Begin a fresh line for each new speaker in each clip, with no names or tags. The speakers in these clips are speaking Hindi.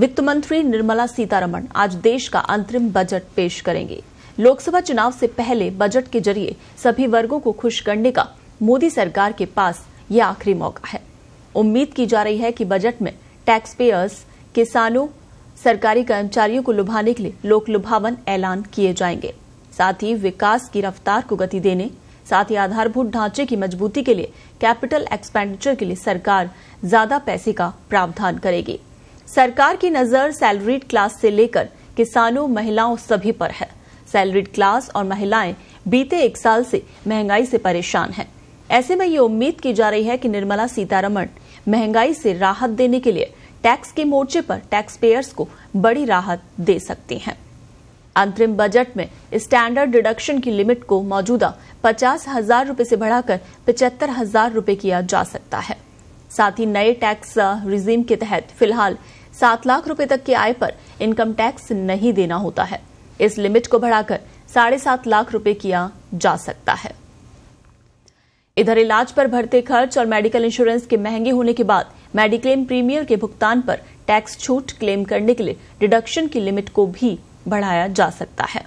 वित्त मंत्री निर्मला सीतारमण आज देश का अंतरिम बजट पेश करेंगे लोकसभा चुनाव से पहले बजट के जरिए सभी वर्गों को खुश करने का मोदी सरकार के पास ये आखिरी मौका है उम्मीद की जा रही है कि बजट में टैक्स पेयर्स किसानों सरकारी कर्मचारियों को लुभाने के लिए लोक लुभावन ऐलान किए जाएंगे साथ ही विकास की रफ्तार को गति देने साथ ही आधारभूत ढांचे की मजबूती के लिए कैपिटल एक्सपेंडिचर के लिए सरकार ज्यादा पैसे का प्रावधान करेगी सरकार की नजर सैलरीड क्लास से लेकर किसानों महिलाओं सभी पर है सैलरीड क्लास और महिलाएं बीते एक साल से महंगाई से परेशान हैं। ऐसे में ये उम्मीद की जा रही है कि निर्मला सीतारमण महंगाई से राहत देने के लिए टैक्स के मोर्चे पर टैक्स पेयर्स को बड़ी राहत दे सकती हैं। अंतरिम बजट में स्टैंडर्ड डिडक्शन की लिमिट को मौजूदा पचास हजार रूपए से बढ़ाकर पचहत्तर हजार रूपए किया जा सकता है साथ ही नए टैक्स रिजीम के तहत फिलहाल सात लाख रुपए तक की आय पर इनकम टैक्स नहीं देना होता है इस लिमिट को बढ़ाकर साढ़े सात लाख रुपए किया जा सकता है इधर इलाज पर भरते खर्च और मेडिकल इंश्योरेंस के महंगे होने के बाद मेडिक्लेम प्रीमियर के भुगतान पर टैक्स छूट क्लेम करने के लिए डिडक्शन की लिमिट को भी बढ़ाया जा सकता है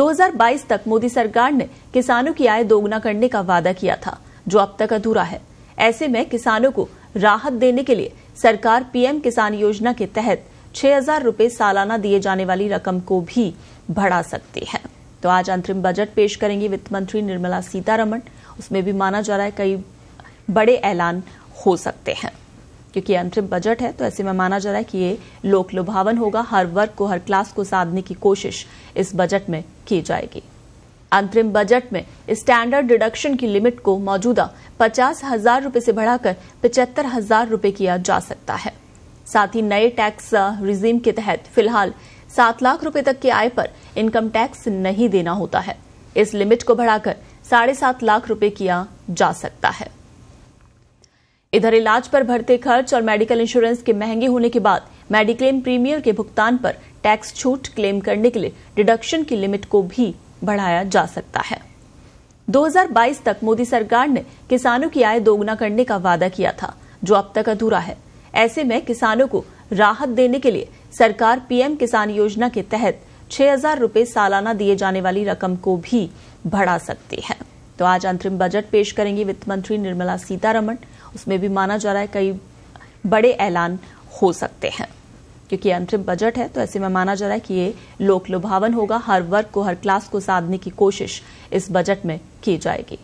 2022 तक मोदी सरकार ने किसानों की आय दोगुना करने का वादा किया था जो अब तक अधूरा है ऐसे में किसानों को राहत देने के लिए सरकार पीएम किसान योजना के तहत छह हजार सालाना दिए जाने वाली रकम को भी बढ़ा सकती है तो आज अंतरिम बजट पेश करेंगी वित्त मंत्री निर्मला सीतारमण उसमें भी माना जा रहा है कई बड़े ऐलान हो सकते हैं क्योंकि अंतरिम बजट है तो ऐसे में माना जा रहा है कि ये लोक लुभावन होगा हर वर्ग को हर क्लास को साधने की कोशिश इस बजट में की जाएगी अंतरिम बजट में स्टैंडर्ड डिडक्शन की लिमिट को मौजूदा पचास हजार रूपए से बढ़ाकर पचहत्तर हजार रूपये किया जा सकता है साथ ही नए टैक्स रिजीम के तहत फिलहाल सात लाख रूपये तक की आय पर इनकम टैक्स नहीं देना होता है इस लिमिट को बढ़ाकर साढ़े सात लाख रूपये किया जा सकता है इधर इलाज पर भरते खर्च और मेडिकल इंश्योरेंस के महंगे होने के बाद मेडिक्लेम प्रीमियर के भुगतान पर टैक्स छूट क्लेम करने के लिए डिडक्शन की लिमिट को भी बढ़ाया जा सकता है 2022 तक मोदी सरकार ने किसानों की आय दोगुना करने का वादा किया था जो अब तक अधूरा है ऐसे में किसानों को राहत देने के लिए सरकार पीएम किसान योजना के तहत छह हजार रूपए सालाना दिए जाने वाली रकम को भी बढ़ा सकती है तो आज अंतरिम बजट पेश करेंगी वित्त मंत्री निर्मला सीतारमण उसमें भी माना जा रहा है कई बड़े ऐलान हो सकते हैं क्योंकि अंतरिम बजट है तो ऐसे में माना जा रहा है कि ये लोक लुभावन होगा हर वर्ग को हर क्लास को साधने की कोशिश इस बजट में की जाएगी